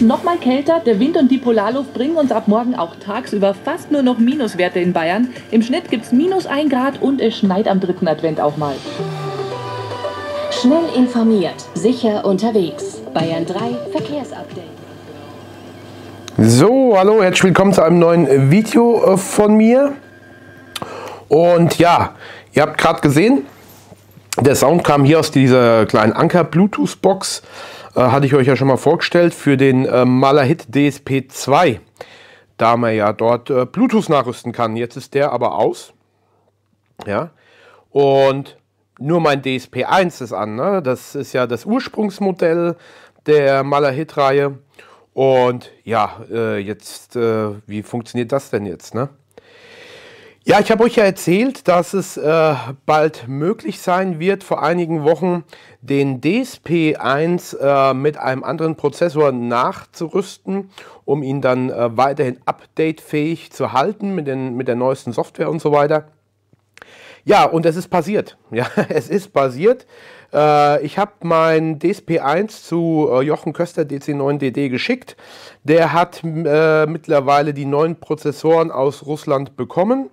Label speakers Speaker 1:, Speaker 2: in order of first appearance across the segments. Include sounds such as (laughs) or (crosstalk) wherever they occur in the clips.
Speaker 1: wird nochmal kälter, der Wind und die Polarluft bringen uns ab morgen auch tagsüber fast nur noch Minuswerte in Bayern. Im Schnitt gibt es minus 1 Grad und es schneit am dritten Advent auch mal. Schnell informiert, sicher unterwegs. Bayern 3 Verkehrsupdate. So, hallo, herzlich willkommen zu einem neuen Video äh, von mir. Und ja, ihr habt gerade gesehen, der Sound kam hier aus dieser kleinen Anker Bluetooth Box, äh, hatte ich euch ja schon mal vorgestellt, für den äh, Malahit DSP2, da man ja dort äh, Bluetooth nachrüsten kann. Jetzt ist der aber aus. Ja, und nur mein DSP1 ist an. Ne? Das ist ja das Ursprungsmodell der Malahit-Reihe. Und ja, äh, jetzt, äh, wie funktioniert das denn jetzt? Ne? Ja, ich habe euch ja erzählt, dass es äh, bald möglich sein wird, vor einigen Wochen den DSP1 äh, mit einem anderen Prozessor nachzurüsten, um ihn dann äh, weiterhin updatefähig zu halten mit, den, mit der neuesten Software und so weiter. Ja, und es ist passiert. (laughs) Ja, es ist passiert. Äh, ich habe mein DSP1 zu äh, Jochen Köster DC9DD geschickt. Der hat äh, mittlerweile die neuen Prozessoren aus Russland bekommen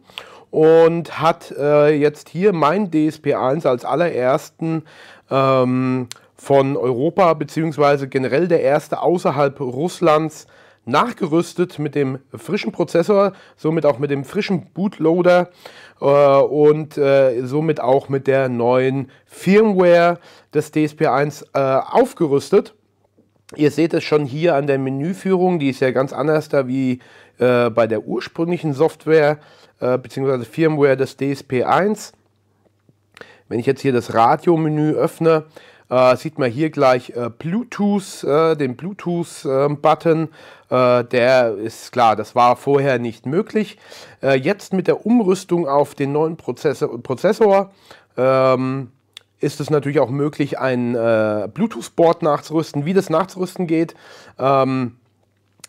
Speaker 1: und hat äh, jetzt hier mein DSP1 als allerersten ähm, von Europa bzw. generell der erste außerhalb Russlands nachgerüstet mit dem frischen Prozessor, somit auch mit dem frischen Bootloader äh, und äh, somit auch mit der neuen Firmware des DSP1 äh, aufgerüstet. Ihr seht es schon hier an der Menüführung, die ist ja ganz anders da wie äh, bei der ursprünglichen Software äh, bzw. Firmware des DSP1. Wenn ich jetzt hier das Radio-Menü öffne, äh, sieht man hier gleich äh, Bluetooth, äh, den Bluetooth-Button. Äh, der ist klar, das war vorher nicht möglich. Äh, jetzt mit der Umrüstung auf den neuen Prozessor, Prozessor ähm, ist es natürlich auch möglich, ein äh, Bluetooth-Board nachzurüsten. Wie das nachzurüsten geht, ähm,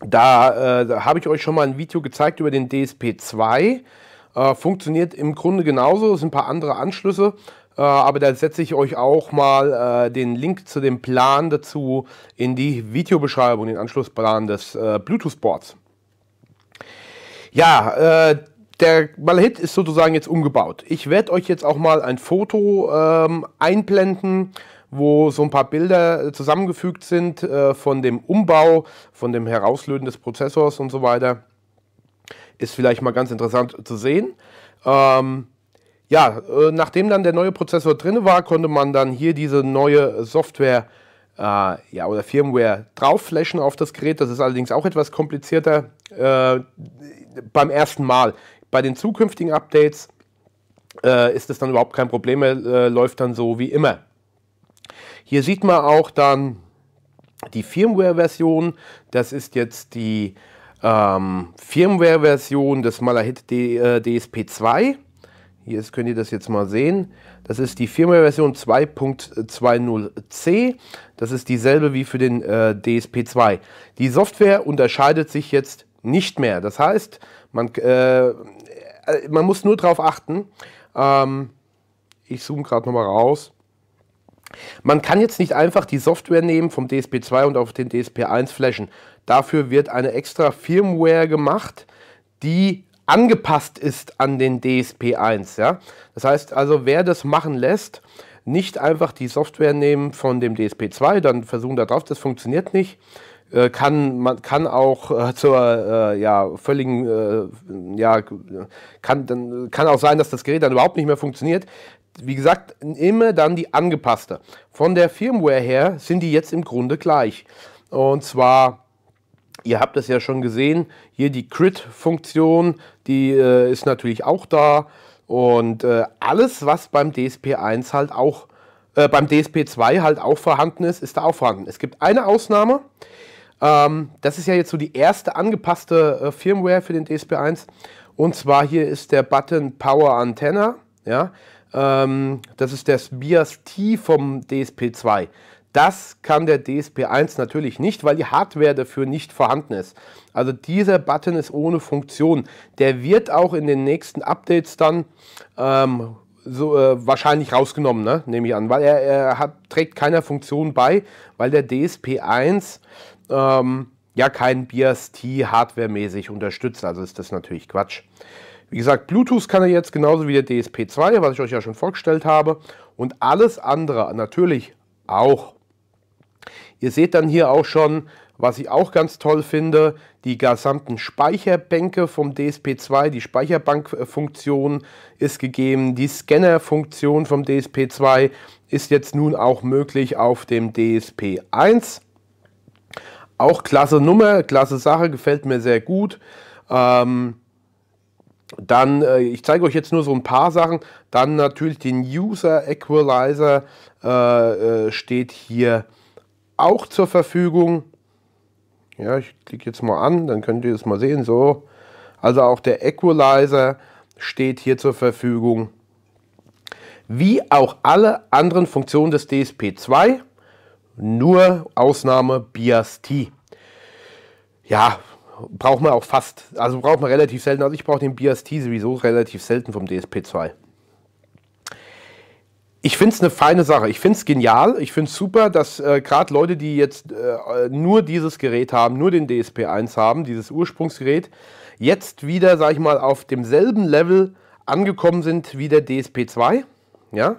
Speaker 1: da, da habe ich euch schon mal ein Video gezeigt über den DSP 2. funktioniert im Grunde genauso, es sind ein paar andere Anschlüsse. Äh, aber da setze ich euch auch mal äh, den Link zu dem Plan dazu in die Videobeschreibung, den Anschlussplan des äh, Bluetooth-Boards. Ja, der Malahit ist sozusagen jetzt umgebaut. Ich werde euch jetzt auch mal ein Foto ähm, einblenden, wo so ein paar Bilder zusammengefügt sind äh, von dem Umbau, von dem Herauslöten des Prozessors und so weiter. Ist vielleicht mal ganz interessant zu sehen. Ähm, ja, äh, nachdem dann der neue Prozessor drin war, konnte man dann hier diese neue Software äh, ja, oder Firmware draufflashen auf das Gerät. Das ist allerdings auch etwas komplizierter äh, beim ersten Mal. Bei den zukünftigen Updates äh, ist es dann überhaupt kein Problem mehr, äh, läuft dann so wie immer. Hier sieht man auch dann die Firmware-Version. Das ist jetzt die ähm, Firmware-Version des Malahit DSP2. Äh, hier ist, könnt ihr das jetzt mal sehen. Das ist die Firmware-Version 2.20c. Das ist dieselbe wie für den äh, DSP2. Die Software unterscheidet sich jetzt nicht mehr. Das heißt, man, äh, äh man muss nur darauf achten. Ähm, ich zoome gerade nochmal raus. Man kann jetzt nicht einfach die Software nehmen vom DSP2 und auf den DSP1 flashen. Dafür wird eine extra Firmware gemacht, die angepasst ist an den DSP1. Ja? Das heißt also, wer das machen lässt, nicht einfach die Software nehmen von dem DSP2, dann versuchen da drauf, das funktioniert nicht. Äh, kann, man kann auch äh, zur äh, ja, völligen, äh, ja, kann, dann, kann auch sein, dass das Gerät dann überhaupt nicht mehr funktioniert. Wie gesagt, immer dann die angepasste. Von der Firmware her sind die jetzt im Grunde gleich. Und zwar Ihr habt es ja schon gesehen, hier die Crit-Funktion, die äh, ist natürlich auch da. Und äh, alles, was beim DSP-1 halt auch, äh, beim DSP-2 halt auch vorhanden ist, ist da auch vorhanden. Es gibt eine Ausnahme. Ähm, das ist ja jetzt so die erste angepasste äh, Firmware für den DSP-1. Und zwar hier ist der Button Power Antenna. Ja? Ähm, das ist der bias t vom DSP-2. Das kann der DSP1 natürlich nicht, weil die Hardware dafür nicht vorhanden ist. Also dieser Button ist ohne Funktion. Der wird auch in den nächsten Updates dann ähm, so, äh, wahrscheinlich rausgenommen, ne? nehme ich an, weil er, er hat, trägt keiner Funktion bei, weil der DSP1 ähm, ja kein BST hardwaremäßig unterstützt. Also ist das natürlich Quatsch. Wie gesagt, Bluetooth kann er jetzt genauso wie der DSP2, was ich euch ja schon vorgestellt habe. Und alles andere natürlich auch. Ihr seht dann hier auch schon, was ich auch ganz toll finde, die gesamten Speicherbänke vom DSP2, die Speicherbankfunktion ist gegeben, die Scannerfunktion vom DSP2 ist jetzt nun auch möglich auf dem DSP1. Auch klasse Nummer, klasse Sache, gefällt mir sehr gut. Ähm, dann, äh, ich zeige euch jetzt nur so ein paar Sachen. Dann natürlich den User Equalizer äh, äh, steht hier auch zur Verfügung. Ja, ich klicke jetzt mal an, dann könnt ihr das mal sehen. So, also auch der Equalizer steht hier zur Verfügung. Wie auch alle anderen Funktionen des DSP2, nur Ausnahme BIAS-T. Ja, braucht man auch fast, also braucht man relativ selten. Also ich brauche den BIAS-T sowieso relativ selten vom DSP2 ich finde es eine feine Sache. Ich finde es genial. Ich finde es super, dass äh, gerade Leute, die jetzt äh, nur dieses Gerät haben, nur den DSP1 haben, dieses Ursprungsgerät, jetzt wieder, sag ich mal, auf demselben Level angekommen sind wie der DSP2. Ja?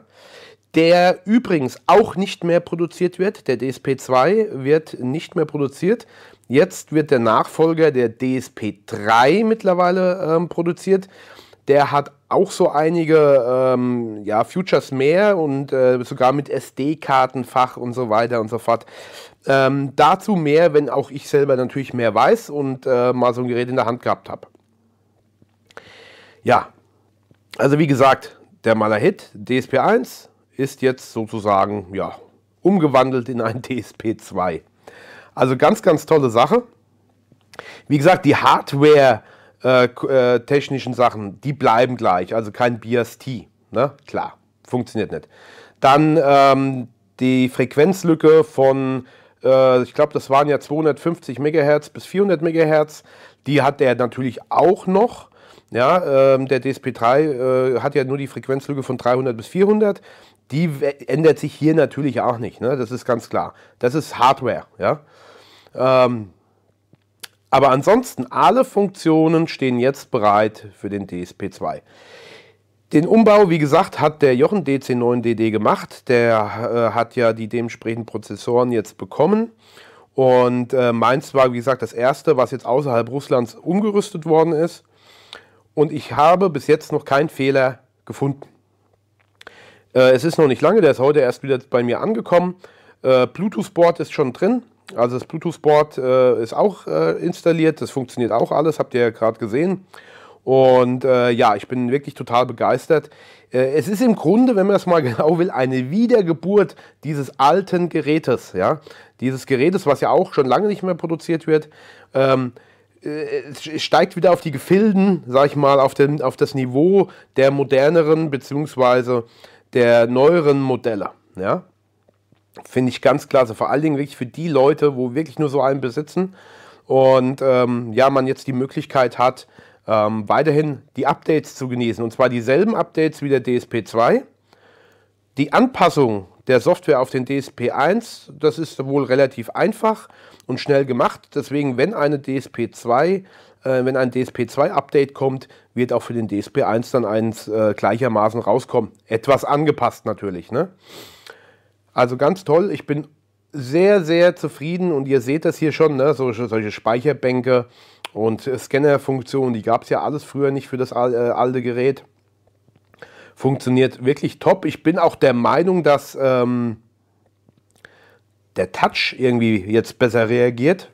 Speaker 1: Der übrigens auch nicht mehr produziert wird. Der DSP2 wird nicht mehr produziert. Jetzt wird der Nachfolger, der DSP3, mittlerweile ähm, produziert. Der hat auch so einige ähm, ja, Futures mehr und äh, sogar mit SD-Kartenfach und so weiter und so fort. Ähm, dazu mehr, wenn auch ich selber natürlich mehr weiß und äh, mal so ein Gerät in der Hand gehabt habe. Ja, also wie gesagt, der Malahit DSP1 ist jetzt sozusagen ja, umgewandelt in ein (laughs) DSP2. Also ganz, ganz tolle Sache. Wie gesagt, die Hardware äh, äh, technischen Sachen, die bleiben gleich. Also kein BST. Ne? Klar, funktioniert nicht. Dann ähm, die Frequenzlücke von, äh, ich glaube, das waren ja 250 MHz bis 400 MHz. Die hat er natürlich auch noch. Ja, ähm, der DSP3 äh, hat ja nur die Frequenzlücke von 300 bis 400. Die ändert sich hier natürlich auch nicht. Ne? Das ist ganz klar. Das ist Hardware. Ja? Ähm, aber ansonsten, alle Funktionen stehen jetzt bereit für den DSP2. Den Umbau, wie gesagt, hat der Jochen DC9DD gemacht. Der äh, hat ja die dementsprechenden Prozessoren jetzt bekommen. Und äh, meins war, wie gesagt, das erste, was jetzt außerhalb Russlands umgerüstet worden ist. Und ich habe bis jetzt noch keinen Fehler gefunden. Äh, es ist noch nicht lange, der ist heute erst wieder bei mir angekommen. Äh, Bluetooth-Board ist schon drin. Also das Bluetooth-Board äh, ist auch äh, installiert, das funktioniert auch alles, habt ihr ja gerade gesehen. Und äh, ja, ich bin wirklich total begeistert. Äh, es ist im Grunde, wenn man das mal (laughs) genau will, eine Wiedergeburt dieses alten Gerätes. Ja? Dieses Gerätes, was ja auch schon lange nicht mehr produziert wird. Ähm, äh, es steigt wieder auf die Gefilden, sag ich mal, auf, den, auf das Niveau der moderneren bzw. der neueren Modelle. Ja? Finde ich ganz klasse. Vor allen Dingen wirklich für die Leute, wo wirklich nur so einen besitzen. Und ähm, ja, man jetzt die Möglichkeit hat, ähm, weiterhin die Updates zu genießen. Und zwar dieselben Updates wie der DSP2. Die Anpassung der Software auf den DSP1, das ist wohl relativ einfach und schnell gemacht. Deswegen, wenn eine DSP2, äh, wenn ein DSP2-Update kommt, wird auch für den DSP1 dann eins äh, gleichermaßen rauskommen. Etwas angepasst natürlich. Ne? Also ganz toll. Ich bin sehr, sehr zufrieden und ihr seht das hier schon, ne? solche, solche Speicherbänke und Scannerfunktionen, die gab es ja alles früher nicht für das äh, alte Gerät. Funktioniert wirklich top. Ich bin auch der Meinung, dass ähm, der Touch irgendwie jetzt besser reagiert.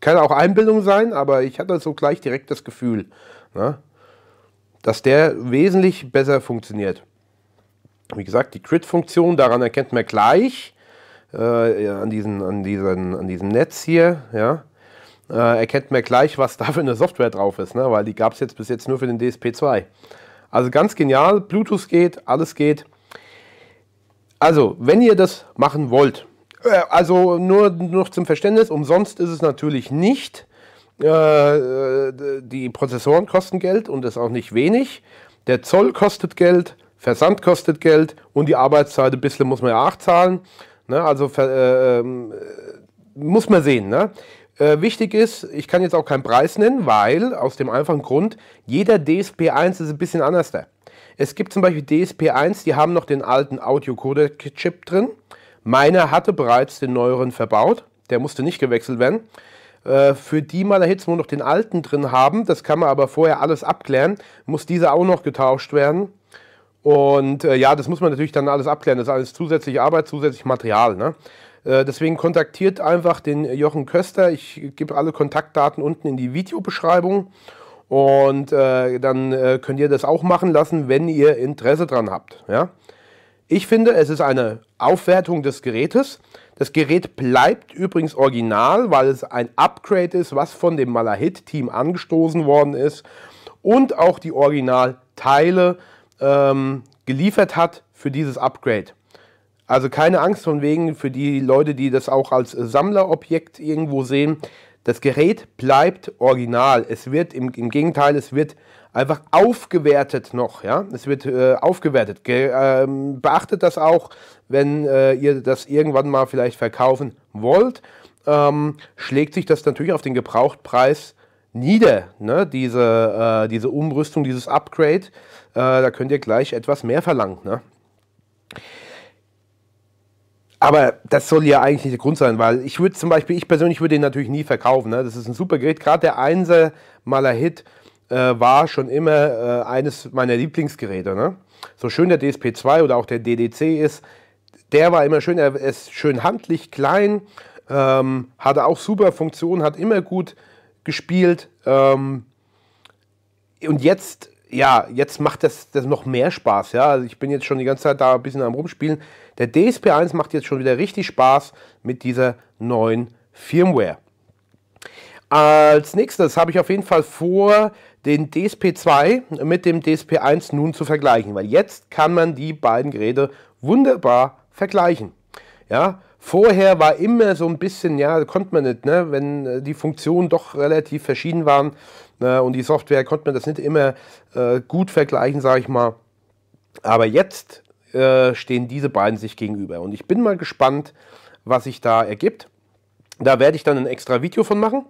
Speaker 1: Kann auch Einbildung sein, aber ich hatte so gleich direkt das Gefühl, ne? dass der wesentlich besser funktioniert. Wie gesagt, die Grid-Funktion, daran erkennt man gleich, äh, an, diesen, an, diesen, an diesem Netz hier, ja, äh, erkennt man gleich, was da für eine Software drauf ist, ne? weil die gab es jetzt bis jetzt nur für den DSP2. Also ganz genial, Bluetooth geht, alles geht. Also, wenn ihr das machen wollt, äh, also nur noch zum Verständnis, umsonst ist es natürlich nicht. Äh, äh die Prozessoren kosten Geld und das auch nicht wenig. Der Zoll kostet Geld, Versand kostet Geld und die Arbeitszeit ein bisschen muss man ja auch zahlen. Ne? Also äh, ähm, muss man sehen. Ne? Äh, wichtig ist, ich kann jetzt auch keinen Preis nennen, weil aus dem einfachen Grund, jeder DSP1 ist ein bisschen anders. Da. Es gibt zum Beispiel DSP1, die haben noch den alten Audio-Codec-Chip drin. Meiner hatte bereits den neueren verbaut, der musste nicht gewechselt werden. Äh, für die Maler Hits wo noch den alten drin haben, das kann man aber vorher alles abklären, muss dieser auch noch getauscht werden und äh, ja, das muss man natürlich dann alles abklären. Das ist alles zusätzliche Arbeit, zusätzlich Material. Ne? Äh, deswegen kontaktiert einfach den Jochen Köster. Ich gebe alle Kontaktdaten unten in die Videobeschreibung. Und äh, dann äh, könnt ihr das auch machen lassen, wenn ihr Interesse dran habt. Ja? Ich finde, es ist eine Aufwertung des Gerätes. Das Gerät bleibt übrigens original, weil es ein Upgrade ist, was von dem Malahit-Team angestoßen worden ist. Und auch die Originalteile ähm, geliefert hat für dieses Upgrade. Also keine Angst von wegen für die Leute, die das auch als Sammlerobjekt irgendwo sehen. Das Gerät bleibt original. Es wird im, im Gegenteil, es wird einfach aufgewertet noch. Ja? Es wird äh, aufgewertet. Ge äh, beachtet das auch, wenn äh, ihr das irgendwann mal vielleicht verkaufen wollt. Ähm, schlägt sich das natürlich auf den Gebrauchtpreis nieder, ne? diese, äh, diese Umrüstung, dieses Upgrade. Äh, da könnt ihr gleich etwas mehr verlangen. Ne? Aber das soll ja eigentlich nicht der Grund sein, weil ich würde zum Beispiel, ich persönlich würde den natürlich nie verkaufen. Ne? Das ist ein super Gerät. Gerade der 1er Maler Hit äh, war schon immer äh, eines meiner Lieblingsgeräte. Ne? So schön der DSP2 oder auch der DDC ist, der war immer schön, er ist schön handlich klein, ähm, hatte auch super Funktionen, hat immer gut gespielt. Ähm, und jetzt, ja, jetzt macht das, das noch mehr Spaß. Ja? Also ich bin jetzt schon die ganze Zeit da ein bisschen am Rumspielen. Der DSP1 macht jetzt schon wieder richtig Spaß mit dieser neuen Firmware. Als nächstes habe ich auf jeden Fall vor, den DSP2 mit dem DSP1 nun zu vergleichen, weil jetzt kann man die beiden Geräte wunderbar vergleichen. Ja, Vorher war immer so ein bisschen, ja, konnte man nicht, ne? wenn äh, die Funktionen doch relativ verschieden waren ne? und die Software, konnte man das nicht immer äh, gut vergleichen, sage ich mal. Aber jetzt äh, stehen diese beiden sich gegenüber und ich bin mal gespannt, was sich da ergibt. Da werde ich dann ein extra Video von machen.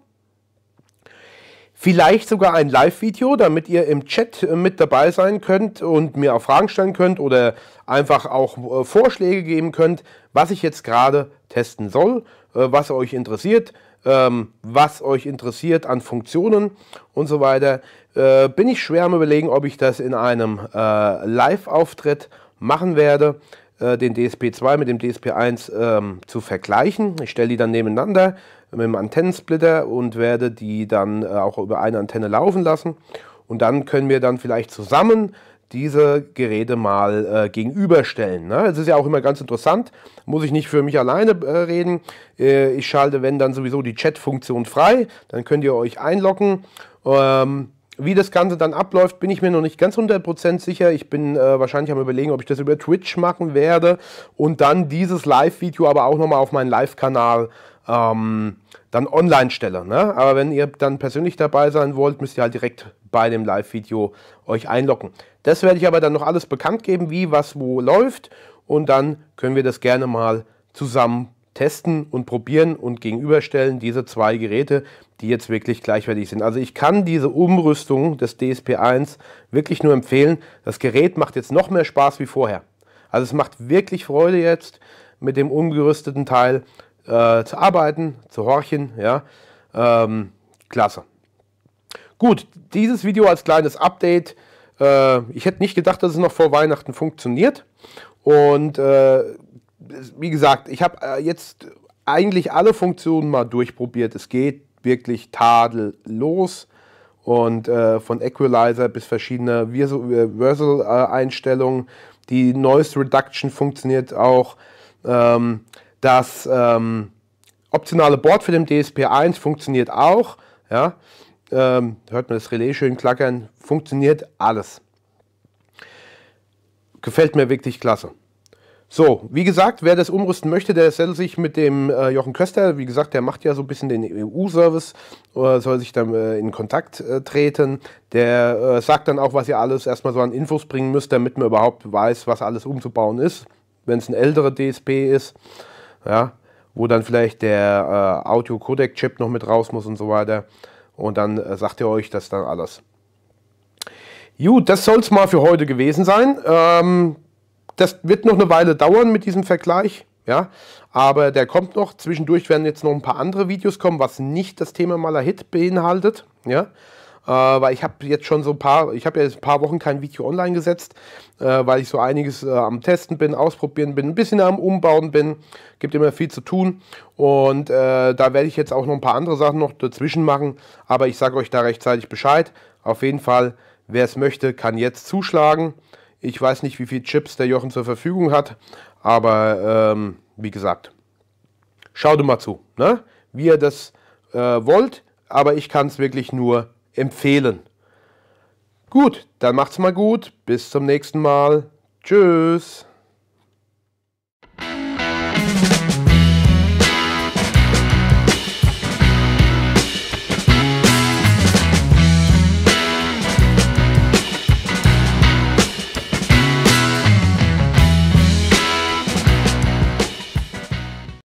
Speaker 1: Vielleicht sogar ein Live-Video, damit ihr im Chat äh, mit dabei sein könnt und mir auch Fragen stellen könnt oder einfach auch äh, Vorschläge geben könnt, was ich jetzt gerade testen soll, äh, was euch interessiert, ähm, was euch interessiert an Funktionen und so weiter. bin ich schwer am Überlegen, ob ich das in einem Live-Auftritt machen werde den DSP 2 mit dem DSP 1 ähm, zu vergleichen. Ich stelle die dann nebeneinander mit dem Antennensplitter und werde die dann äh, auch über eine Antenne laufen lassen. Und dann können wir dann vielleicht zusammen diese Geräte mal äh, gegenüberstellen. Ne? Das ist ja auch immer ganz interessant. Muss ich nicht für mich alleine äh, reden. Äh, ich schalte, wenn dann sowieso die Chat-Funktion frei, dann könnt ihr euch einloggen. Ähm, wie das Ganze dann abläuft, bin ich mir noch nicht ganz 100% sicher. Ich bin äh, wahrscheinlich am überlegen, ob ich das über Twitch machen werde und dann dieses Live-Video aber auch nochmal auf meinen Live-Kanal ähm, dann online stelle. Ne? Aber wenn ihr dann persönlich dabei sein wollt, müsst ihr halt direkt bei dem Live-Video euch einloggen. Das werde ich aber dann noch alles bekannt geben, wie, was, wo läuft. Und dann können wir das gerne mal zusammen testen und probieren und gegenüberstellen, diese zwei Geräte, die jetzt wirklich gleichwertig sind. Also ich kann diese Umrüstung des DSP1 wirklich nur empfehlen. Das Gerät macht jetzt noch mehr Spaß wie vorher. Also es macht wirklich Freude jetzt mit dem umgerüsteten Teil äh, zu arbeiten, zu horchen. Ja? Ähm, klasse. Gut, dieses Video als kleines Update. Äh, ich hätte nicht gedacht, dass es noch vor Weihnachten funktioniert. Und äh, wie gesagt, ich habe äh, jetzt eigentlich alle Funktionen mal durchprobiert. Es geht wirklich tadellos. Und äh, von Equalizer bis verschiedene äh, versal äh, einstellungen Die Noise Reduction funktioniert auch. Ähm, das ähm, optionale Board für den DSP1 funktioniert auch. Ja? Ähm, hört man das Relais schön klackern. Funktioniert alles. Gefällt mir wirklich klasse. So, wie gesagt, wer das umrüsten möchte, der soll sich mit dem äh, Jochen Köster, wie gesagt, der macht ja so ein bisschen den EU-Service, äh, soll sich dann äh, in Kontakt äh, treten. Der äh, sagt dann auch, was ihr alles erstmal so an Infos bringen müsst, damit man überhaupt weiß, was alles umzubauen ist, wenn es ein älterer DSP ist ja, wo dann vielleicht der äh, Audio-Codec-Chip noch mit raus muss und so weiter. Und dann äh, sagt ihr euch das dann alles. Gut, das soll es mal für heute gewesen sein. Ähm, das wird noch eine Weile dauern mit diesem Vergleich. Ja, aber der kommt noch. Zwischendurch werden jetzt noch ein paar andere Videos kommen, was nicht das Thema Malahit beinhaltet. Ja, äh, weil ich habe jetzt schon so ein paar, ich habe jetzt ein paar Wochen kein Video online gesetzt, äh, weil ich so einiges äh, am Testen bin, ausprobieren bin, ein bisschen am Umbauen bin, gibt immer viel zu tun und äh, da werde ich jetzt auch noch ein paar andere Sachen noch dazwischen machen, aber ich sage euch da rechtzeitig Bescheid. Auf jeden Fall, wer es möchte, kann jetzt zuschlagen. Ich weiß nicht, wie viele Chips der Jochen zur Verfügung hat, aber ähm, wie gesagt, schaut mal zu, ne? wie ihr das äh, wollt, aber ich kann es wirklich nur empfehlen. Gut, dann macht's mal gut. Bis zum nächsten Mal. Tschüss.